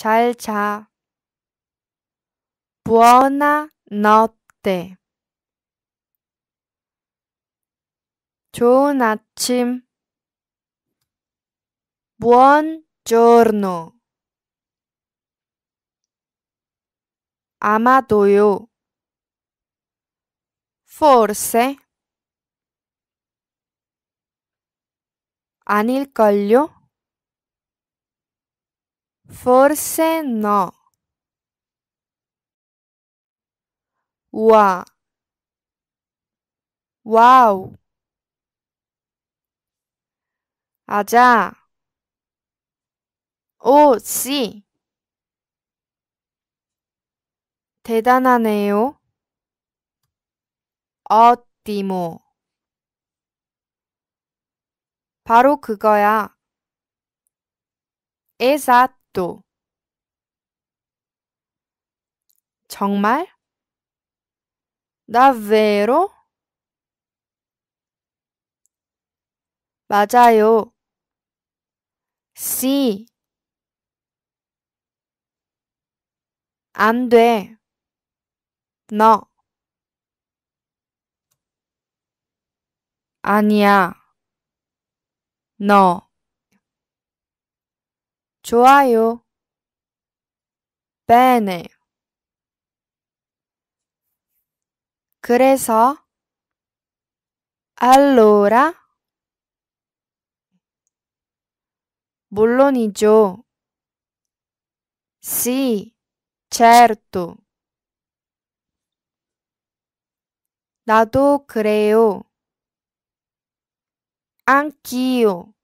잘 자. Buona notte. 좋은 아침. Buon giorno. 아마도요. Forse. 아닐걸요? Forse no. w 와우. 아자. 오, 씨. 대단하네요. 어띠모. 바로 그거야. 에삿. 또 정말 davvero 맞아요 sì 안돼 no 아니야 너 no. 좋아요. bene. 그래서 allora 물론이죠. sì, certo. 나도 그래요. anch'io.